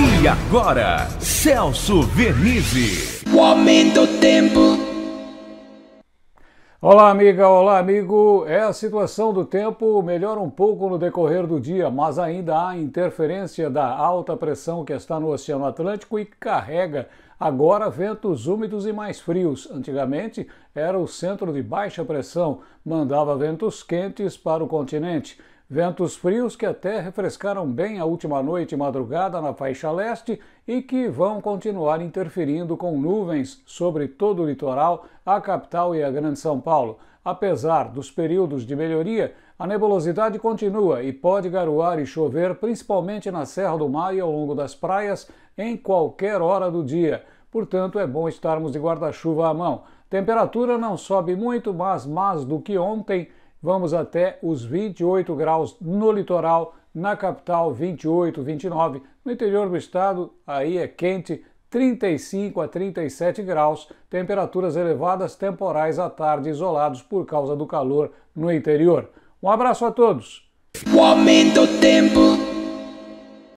E agora, Celso Vernizzi. O aumento do tempo. Olá, amiga, olá, amigo. É a situação do tempo melhora um pouco no decorrer do dia, mas ainda há interferência da alta pressão que está no Oceano Atlântico e carrega agora ventos úmidos e mais frios. Antigamente era o centro de baixa pressão, mandava ventos quentes para o continente. Ventos frios que até refrescaram bem a última noite e madrugada na faixa leste e que vão continuar interferindo com nuvens sobre todo o litoral, a capital e a Grande São Paulo. Apesar dos períodos de melhoria, a nebulosidade continua e pode garoar e chover, principalmente na Serra do Mar e ao longo das praias, em qualquer hora do dia. Portanto, é bom estarmos de guarda-chuva à mão. Temperatura não sobe muito, mas mais do que ontem vamos até os 28 graus no litoral, na capital 28, 29, no interior do estado aí é quente, 35 a 37 graus, temperaturas elevadas temporais à tarde isolados por causa do calor no interior. Um abraço a todos. O aumento do tempo.